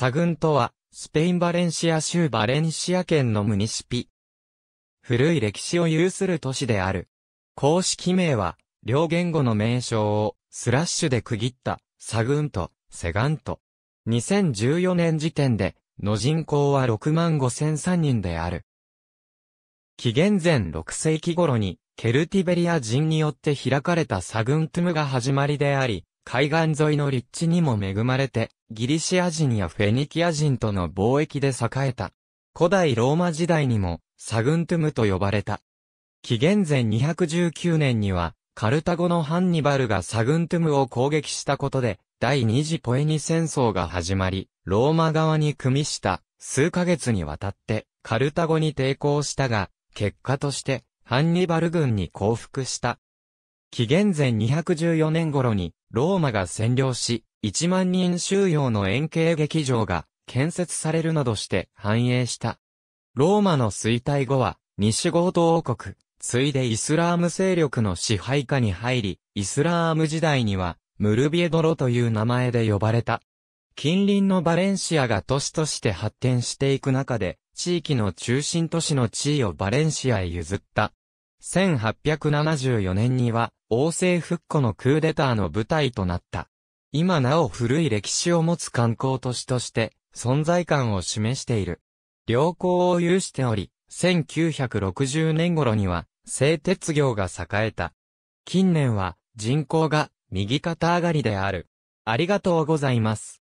サグンとは、スペイン・バレンシア州バレンシア県のムニシピ。古い歴史を有する都市である。公式名は、両言語の名称をスラッシュで区切ったサグンとセガント。2014年時点での人口は6万5千3人である。紀元前6世紀頃にケルティベリア人によって開かれたサグントゥムが始まりであり、海岸沿いの立地にも恵まれて、ギリシア人やフェニキア人との貿易で栄えた。古代ローマ時代にも、サグントゥムと呼ばれた。紀元前219年には、カルタゴのハンニバルがサグントゥムを攻撃したことで、第二次ポエニ戦争が始まり、ローマ側に組みした数ヶ月にわたってカルタゴに抵抗したが、結果としてハンニバル軍に降伏した。紀元前214年頃にローマが占領し、1万人収容の円形劇場が建設されるなどして繁栄した。ローマの衰退後は、西ゴート王国、ついでイスラーム勢力の支配下に入り、イスラーム時代には、ムルビエドロという名前で呼ばれた。近隣のバレンシアが都市として発展していく中で、地域の中心都市の地位をバレンシアへ譲った。1874年には、王政復古のクーデターの舞台となった。今なお古い歴史を持つ観光都市として、存在感を示している。良好を有しており、1960年頃には、製鉄業が栄えた。近年は、人口が右肩上がりである。ありがとうございます。